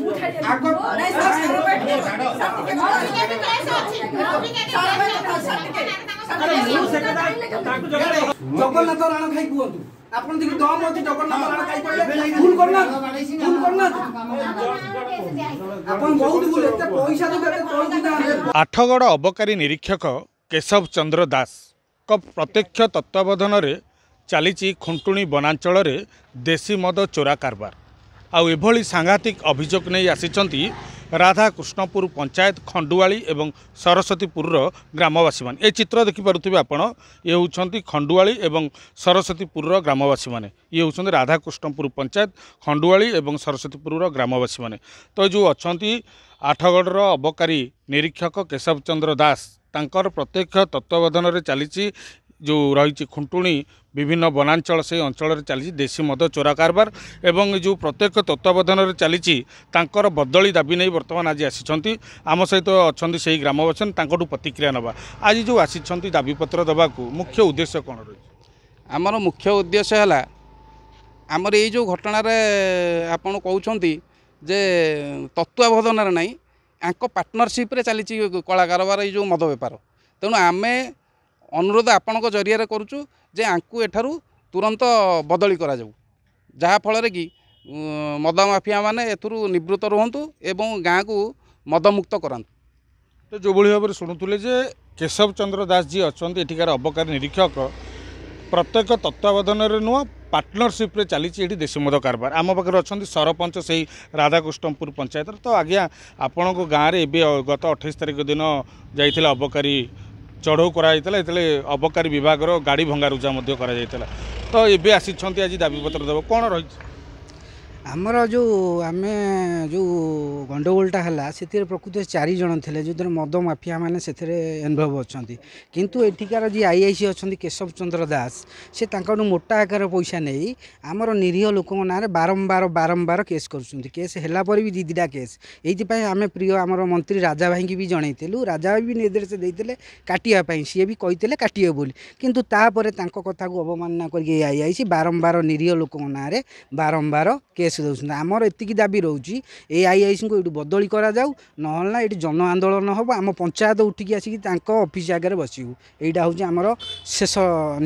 ଜଗନ୍ନାଥ ରାଣ ଖାଇ କୁହନ୍ତୁ ଆପଣ ଯଦି ଦମ ଅଛି ଜଗନ୍ନାଥ ରାଣ ଖାଇ ଭୁଲ କରୁନାହାନ୍ତି ଭୁଲ କରୁନାହାନ୍ତି ଆପଣ ବହୁତ ଭୁଲ ଏତେ ପଇସା ଆଠଗଡ଼ ଅବକାରୀ ନିରୀକ୍ଷକ କେଶବ ଚନ୍ଦ୍ର ଦାସଙ୍କ ପ୍ରତ୍ୟକ୍ଷ ତତ୍ତ୍ୱାବଧାନରେ ଚାଲିଛି ଖୁଣ୍ଟୁଣି ବନାଞ୍ଚଳରେ ଦେଶୀ ମଦ ଚୋରା କାରବାର ଆଉ ଏଭଳି ସାଂଘାତିକ ଅଭିଯୋଗ ନେଇ ଆସିଛନ୍ତି ରାଧାକୃଷ୍ଣପୁର ପଞ୍ଚାୟତ ଖଣ୍ଡୁଆଳି ଏବଂ ସରସ୍ୱତୀପୁରର ଗ୍ରାମବାସୀମାନେ ଏ ଚିତ୍ର ଦେଖିପାରୁଥିବେ ଆପଣ ଇଏ ହେଉଛନ୍ତି ଖଣ୍ଡୁଆଳି ଏବଂ ସରସ୍ୱତୀପୁରର ଗ୍ରାମବାସୀମାନେ ଇଏ ହେଉଛନ୍ତି ରାଧାକୃଷ୍ଣପୁର ପଞ୍ଚାୟତ ଖଣ୍ଡୁଆଳି ଏବଂ ସରସ୍ୱତୀପୁରର ଗ୍ରାମବାସୀମାନେ ତ ଯେଉଁ ଅଛନ୍ତି ଆଠଗଡ଼ର ଅବକାରୀ ନିରୀକ୍ଷକ କେଶବ ଚନ୍ଦ୍ର ଦାସ ତାଙ୍କର ପ୍ରତ୍ୟକ୍ଷ ତତ୍ତ୍ୱାବଧାନରେ ଚାଲିଛି ଯେଉଁ ରହିଛି ଖୁଣ୍ଟୁଣି ବିଭିନ୍ନ ବନାଞ୍ଚଳ ସେହି ଅଞ୍ଚଳରେ ଚାଲିଛି ଦେଶୀ ମଦ ଚୋରା କାରବାର ଏବଂ ଯେଉଁ ପ୍ରତ୍ୟେକ ତତ୍ତ୍ୱାବଧାନରେ ଚାଲିଛି ତାଙ୍କର ବଦଳି ଦାବି ନେଇ ବର୍ତ୍ତମାନ ଆଜି ଆସିଛନ୍ତି ଆମ ସହିତ ଅଛନ୍ତି ସେହି ଗ୍ରାମବାସୀ ତାଙ୍କଠୁ ପ୍ରତିକ୍ରିୟା ନେବା ଆଜି ଯେଉଁ ଆସିଛନ୍ତି ଦାବିପତ୍ର ଦେବାକୁ ମୁଖ୍ୟ ଉଦ୍ଦେଶ୍ୟ କ'ଣ ରହିଛି ଆମର ମୁଖ୍ୟ ଉଦ୍ଦେଶ୍ୟ ହେଲା ଆମର ଏଇ ଯେଉଁ ଘଟଣାରେ ଆପଣ କହୁଛନ୍ତି ଯେ ତତ୍ତ୍ୱାବଧାନରେ ନାହିଁ ୟାଙ୍କ ପାର୍ଟନରସିପ୍ରେ ଚାଲିଛି କଳା କାରବାର ଏଇ ଯେଉଁ ମଦ ବେପାର ତେଣୁ ଆମେ ଅନୁରୋଧ ଆପଣଙ୍କ ଜରିଆରେ କରୁଛୁ ଯେ ଆଙ୍କୁ ଏଠାରୁ ତୁରନ୍ତ ବଦଳି କରାଯାଉ ଯାହାଫଳରେ କି ମଦ ମାଫିଆମାନେ ଏଥିରୁ ନିବୃତ ରୁହନ୍ତୁ ଏବଂ ଗାଁକୁ ମଦମୁକ୍ତ କରାନ୍ତୁ ତ ଯେଉଁଭଳି ଭାବରେ ଶୁଣୁଥିଲେ ଯେ କେଶବ ଚନ୍ଦ୍ର ଦାସ ଯିଏ ଅଛନ୍ତି ଏଠିକାର ଅବକାରୀ ନିରୀକ୍ଷକ ପ୍ରତ୍ୟେକ ତତ୍ତ୍ୱାବଧାନରେ ନୁହଁ ପାର୍ଟନରସିପ୍ରେ ଚାଲିଛି ଏଠି ଦେଶମଦ କାରବାର ଆମ ପାଖରେ ଅଛନ୍ତି ସରପଞ୍ଚ ସେହି ରାଧାକୃଷ୍ଣପୁର ପଞ୍ଚାୟତର ତ ଆଜ୍ଞା ଆପଣଙ୍କ ଗାଁରେ ଏବେ ଗତ ଅଠେଇଶ ତାରିଖ ଦିନ ଯାଇଥିଲା ଅବକାରୀ ଚଢ଼ଉ କରାଯାଇଥିଲା ଏଥିରେ ଅବକାରୀ ବିଭାଗର ଗାଡ଼ି ଭଙ୍ଗାରୁଜା ମଧ୍ୟ କରାଯାଇଥିଲା ତ ଏବେ ଆସିଛନ୍ତି ଆଜି ଦାବିପତ୍ର ଦେବ କ'ଣ ରହିଛି ଆମର ଯେଉଁ ଆମେ ଯେଉଁ ଗଣ୍ଡଗୋଳଟା ହେଲା ସେଥିରେ ପ୍ରକୃତରେ ଚାରିଜଣ ଥିଲେ ଯେଉଁଥିରେ ମଦ ମାଫିଆ ମାନେ ସେଥିରେ ଇନଭଲ୍ଭ ଅଛନ୍ତି କିନ୍ତୁ ଏଠିକାର ଯିଏ ଆଇ ଆଇ ସି ଅଛନ୍ତି କେଶବ ଚନ୍ଦ୍ର ଦାସ ସେ ତାଙ୍କଠୁ ମୋଟା ଆକାର ପଇସା ନେଇ ଆମର ନିରୀହ ଲୋକଙ୍କ ନାଁରେ ବାରମ୍ବାର ବାରମ୍ବାର କେସ୍ କରୁଛନ୍ତି କେସ୍ ହେଲା ପରେ ବି ଦୁଇ ଦୁଇଟା କେସ୍ ଏଇଥିପାଇଁ ଆମେ ପ୍ରିୟ ଆମର ମନ୍ତ୍ରୀ ରାଜା ଭାଇଙ୍କୁ ବି ଜଣେଇଥିଲୁ ରାଜା ଭାଇ ବି ନିର୍ଦ୍ଦେଶ ଦେଇଥିଲେ କାଟିବା ପାଇଁ ସିଏ ବି କହିଥିଲେ କାଟିବେ ବୋଲି କିନ୍ତୁ ତାପରେ ତାଙ୍କ କଥାକୁ ଅବମାନନା କରିକି ଏ ଆଇ ଆଇ ସି ବାରମ୍ବାର ନିରୀହ ଲୋକଙ୍କ ନାଁରେ ବାରମ୍ବାର କେସ୍ କେସ୍ ଦେଉଛନ୍ତି ଆମର ଏତିକି ଦାବି ରହୁଛି ଏ ଆଇ ଆଇ ସିଙ୍କୁ ଏଇଠୁ ବଦଳି କରାଯାଉ ନହେଲେ ନା ଏଇଠି ଜନ ଆନ୍ଦୋଳନ ହେବ ଆମ ପଞ୍ଚାୟତ ଉଠିକି ଆସିକି ତାଙ୍କ ଅଫିସ୍ ଆଗରେ ବସିବୁ ଏଇଟା ହେଉଛି ଆମର ଶେଷ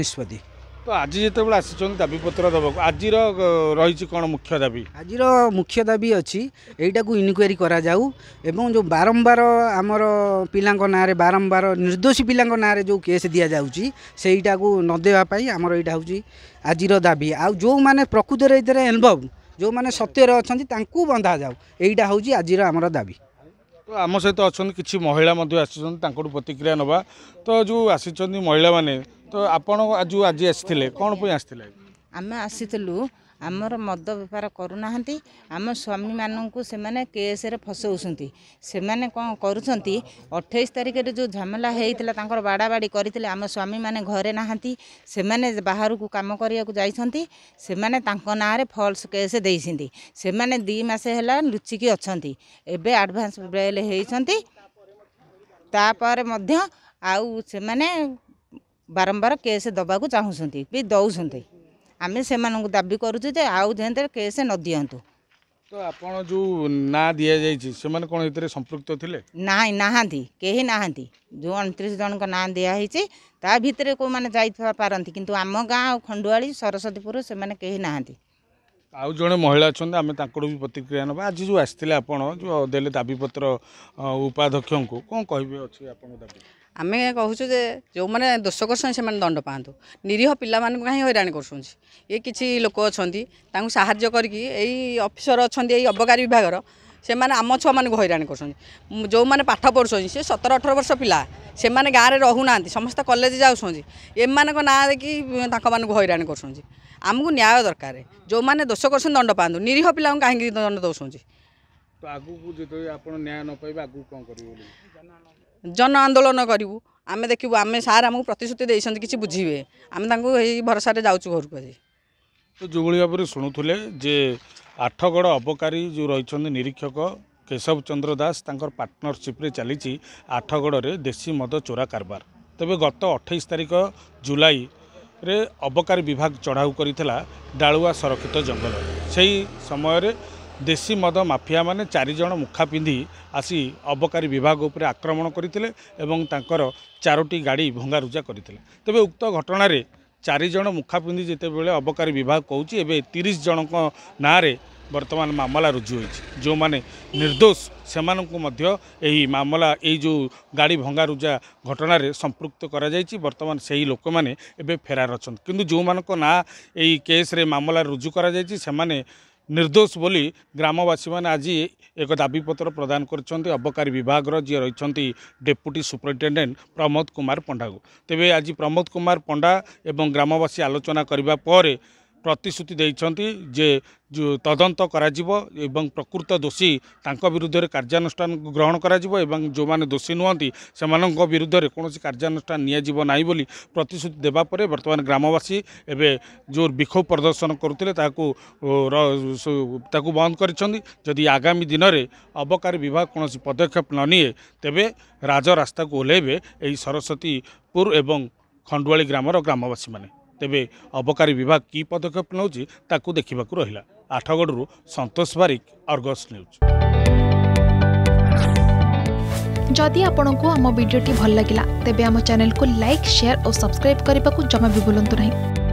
ନିଷ୍ପତ୍ତି ତ ଆଜି ଯେତେବେଳେ ଆସିଛନ୍ତି ଦାବିପତ୍ର ଦେବାକୁ ଆଜିର ରହିଛି କ'ଣ ମୁଖ୍ୟ ଦାବି ଆଜିର ମୁଖ୍ୟ ଦାବି ଅଛି ଏଇଟାକୁ ଇନକ୍ୱାରି କରାଯାଉ ଏବଂ ଯେଉଁ ବାରମ୍ବାର ଆମର ପିଲାଙ୍କ ନାଁରେ ବାରମ୍ବାର ନିର୍ଦ୍ଦୋଷୀ ପିଲାଙ୍କ ନାଁରେ ଯେଉଁ କେସ୍ ଦିଆଯାଉଛି ସେଇଟାକୁ ନ ଦେବା ପାଇଁ ଆମର ଏଇଟା ହେଉଛି ଆଜିର ଦାବି ଆଉ ଯେଉଁମାନେ ପ୍ରକୃତରେ ଏଥିରେ ଇନଭଲ୍ଭ ଯେଉଁମାନେ ସତ୍ୟରେ ଅଛନ୍ତି ତାଙ୍କୁ ବନ୍ଧାଯାଉ ଏଇଟା ହେଉଛି ଆଜିର ଆମର ଦାବି ତ ଆମ ସହିତ ଅଛନ୍ତି କିଛି ମହିଳା ମଧ୍ୟ ଆସିଛନ୍ତି ତାଙ୍କଠୁ ପ୍ରତିକ୍ରିୟା ନେବା ତ ଯେଉଁ ଆସିଛନ୍ତି ମହିଳାମାନେ ତ ଆପଣ ଯେଉଁ ଆଜି ଆସିଥିଲେ କ'ଣ ପାଇଁ ଆସିଥିଲେ ଆମେ ଆସିଥିଲୁ आमर मद बेपार करना आम स्वामी मानू से केस्रे फसौंट से अठाई तारिख में जो झमेला होता बाड़ाबाड़ी करते आम स्वामी मैंने घरे से बाहर को कम करने को फल्स केस दुमास लुचिकी अच्छा एवं आडभांस बेल होतापर मध्य बारंबार केस दबा को चाहूँ भी दौंती ଆମେ ସେମାନଙ୍କୁ ଦାବି କରୁଛୁ ଯେ ଆଉ ଯେମିତି କେସ୍ ନ ଦିଅନ୍ତୁ ତ ଆପଣ ଯେଉଁ ନାଁ ଦିଆଯାଇଛି ସେମାନେ କ'ଣ ଏଥିରେ ସମ୍ପୃକ୍ତ ଥିଲେ ନାହିଁ ନାହାନ୍ତି କେହି ନାହାନ୍ତି ଯେଉଁ ଅଣତିରିଶ ଜଣଙ୍କ ନାଁ ଦିଆହେଇଛି ତା ଭିତରେ କେଉଁମାନେ ଯାଇଥିବା ପାରନ୍ତି କିନ୍ତୁ ଆମ ଗାଁ ଆଉ ଖଣ୍ଡୁଆଳି ସରସ୍ୱତୀପୁର ସେମାନେ କେହି ନାହାନ୍ତି ଆଉ ଜଣେ ମହିଳା ଅଛନ୍ତି ଆମେ ତାଙ୍କଠୁ ବି ପ୍ରତିକ୍ରିୟା ନେବା ଆଜି ଯେଉଁ ଆସିଥିଲେ ଆପଣ ଯେଉଁ ଦେଲେ ଦାବିପତ୍ର ଉପାଧ୍ୟକ୍ଷଙ୍କୁ କ'ଣ କହିବେ ଅଛି ଆପଣଙ୍କ ଦାବି ଆମେ କହୁଛୁ ଯେ ଯେଉଁମାନେ ଦୋଷ କରୁଛନ୍ତି ସେମାନେ ଦଣ୍ଡ ପାଆନ୍ତୁ ନିରୀହ ପିଲାମାନଙ୍କୁ କାହିଁ ହଇରାଣ କରୁଛନ୍ତି ଏ କିଛି ଲୋକ ଅଛନ୍ତି ତାଙ୍କୁ ସାହାଯ୍ୟ କରିକି ଏଇ ଅଫିସର ଅଛନ୍ତି ଏଇ ଅବକାରୀ ବିଭାଗର ସେମାନେ ଆମ ଛୁଆମାନଙ୍କୁ ହଇରାଣ କରୁଛନ୍ତି ଯେଉଁମାନେ ପାଠ ପଢ଼ୁଛନ୍ତି ସେ ସତର ଅଠର ବର୍ଷ ପିଲା ସେମାନେ ଗାଁରେ ରହୁନାହାନ୍ତି ସମସ୍ତେ କଲେଜ ଯାଉଛନ୍ତି ଏମାନଙ୍କ ନାଁ ଦେଖି ତାଙ୍କମାନଙ୍କୁ ହଇରାଣ କରୁଛନ୍ତି ଆମକୁ ନ୍ୟାୟ ଦରକାର ଯେଉଁମାନେ ଦୋଷ କରୁଛନ୍ତି ଦଣ୍ଡ ପାଆନ୍ତୁ ନିରୀହ ପିଲାଙ୍କୁ କାହିଁକି ଦଣ୍ଡ ଦେଉଛନ୍ତି ଆଗକୁ ଯେତେବେଳେ ଆପଣ ନ୍ୟାୟ ନ ପାଇବେ ଆଗକୁ କ'ଣ କରିବେ ଜନ ଆନ୍ଦୋଳନ କରିବୁ ଆମେ ଦେଖିବୁ ଆମେ ସାର୍ ଆମକୁ ପ୍ରତିଶ୍ରୁତି ଦେଇଛନ୍ତି କିଛି ବୁଝିବେ ଆମେ ତାଙ୍କୁ ଏହି ଭରସାରେ ଯାଉଛୁ ଘରକୁ ଆଜି ତ ଯେଉଁଭଳି ଭାବରେ ଶୁଣୁଥିଲେ ଯେ ଆଠଗଡ଼ ଅବକାରୀ ଯେଉଁ ରହିଛନ୍ତି ନିରୀକ୍ଷକ କେଶବ ଚନ୍ଦ୍ର ଦାସ ତାଙ୍କର ପାର୍ଟନରସିପ୍ରେ ଚାଲିଛି ଆଠଗଡ଼ରେ ଦେଶୀ ମଦ ଚୋରା କାରବାର ତେବେ ଗତ ଅଠେଇଶ ତାରିଖ ଜୁଲାଇରେ ଅବକାରୀ ବିଭାଗ ଚଢ଼ାଉ କରିଥିଲା ଡାଳୁଆ ସଂରକ୍ଷିତ ଜଙ୍ଗଲ ସେହି ସମୟରେ ଦେଶୀ ମଦ ମାଫିଆମାନେ ଚାରିଜଣ ମୁଖା ପିନ୍ଧି ଆସି ଅବକାରୀ ବିଭାଗ ଉପରେ ଆକ୍ରମଣ କରିଥିଲେ ଏବଂ ତାଙ୍କର ଚାରୋଟି ଗାଡ଼ି ଭଙ୍ଗାରୁଜା କରିଥିଲେ ତେବେ ଉକ୍ତ ଘଟଣାରେ ଚାରିଜଣ ମୁଖା ପିନ୍ଧି ଯେତେବେଳେ ଅବକାରୀ ବିଭାଗ କହୁଛି ଏବେ ତିରିଶ ଜଣଙ୍କ ନାଁରେ ବର୍ତ୍ତମାନ ମାମଲା ରୁଜୁ ହୋଇଛି ଯେଉଁମାନେ ନିର୍ଦ୍ଦୋଷ ସେମାନଙ୍କୁ ମଧ୍ୟ ଏହି ମାମଲା ଏଇ ଯେଉଁ ଗାଡ଼ି ଭଙ୍ଗାରୁଜା ଘଟଣାରେ ସମ୍ପୃକ୍ତ କରାଯାଇଛି ବର୍ତ୍ତମାନ ସେହି ଲୋକମାନେ ଏବେ ଫେରାର ଅଛନ୍ତି କିନ୍ତୁ ଯେଉଁମାନଙ୍କ ନାଁ ଏଇ କେସ୍ରେ ମାମଲା ରୁଜୁ କରାଯାଇଛି ସେମାନେ ନିର୍ଦ୍ଦୋଷ ବୋଲି ଗ୍ରାମବାସୀମାନେ ଆଜି ଏକ ଦାବିପତ୍ର ପ୍ରଦାନ କରିଛନ୍ତି ଅବକାରୀ ବିଭାଗର ଯିଏ ରହିଛନ୍ତି ଡେପୁଟି ସୁପରିଟେଣ୍ଡେଣ୍ଟ ପ୍ରମୋଦ କୁମାର ପଣ୍ଡାକୁ ତେବେ ଆଜି ପ୍ରମୋଦ କୁମାର ପଣ୍ଡା ଏବଂ ଗ୍ରାମବାସୀ ଆଲୋଚନା କରିବା ପରେ ପ୍ରତିଶ୍ରୁତି ଦେଇଛନ୍ତି ଯେ ତଦନ୍ତ କରାଯିବ ଏବଂ ପ୍ରକୃତ ଦୋଷୀ ତାଙ୍କ ବିରୁଦ୍ଧରେ କାର୍ଯ୍ୟାନୁଷ୍ଠାନ ଗ୍ରହଣ କରାଯିବ ଏବଂ ଯେଉଁମାନେ ଦୋଷୀ ନୁହନ୍ତି ସେମାନଙ୍କ ବିରୁଦ୍ଧରେ କୌଣସି କାର୍ଯ୍ୟାନୁଷ୍ଠାନ ନିଆଯିବ ନାହିଁ ବୋଲି ପ୍ରତିଶ୍ରୁତି ଦେବା ପରେ ବର୍ତ୍ତମାନ ଗ୍ରାମବାସୀ ଏବେ ଯେଉଁ ବିକ୍ଷୋଭ ପ୍ରଦର୍ଶନ କରୁଥିଲେ ତାହାକୁ ତାକୁ ବନ୍ଦ କରିଛନ୍ତି ଯଦି ଆଗାମୀ ଦିନରେ ଅବକାରୀ ବିଭାଗ କୌଣସି ପଦକ୍ଷେପ ନ ନିଏ ତେବେ ରାଜରାସ୍ତାକୁ ଓହ୍ଲାଇବେ ଏହି ସରସ୍ୱତୀପୁର ଏବଂ ଖଣ୍ଡୁଆଳି ଗ୍ରାମର ଗ୍ରାମବାସୀମାନେ ତେବେ ଅବକାରୀ ବିଭାଗ କି ପଦକ୍ଷେପ ନେଉଛି ତାକୁ ଦେଖିବାକୁ ରହିଲା ଆଠଗଡ଼ରୁ ସନ୍ତୋଷ ବାରିକ ଅର୍ଗସ୍ ନ୍ୟୁଜ୍ ଯଦି ଆପଣଙ୍କୁ ଆମ ଭିଡ଼ିଓଟି ଭଲ ଲାଗିଲା ତେବେ ଆମ ଚ୍ୟାନେଲକୁ ଲାଇକ୍ ସେୟାର ଓ ସବସ୍କ୍ରାଇବ୍ କରିବାକୁ ଜମା ବି ଭୁଲନ୍ତୁ ନାହିଁ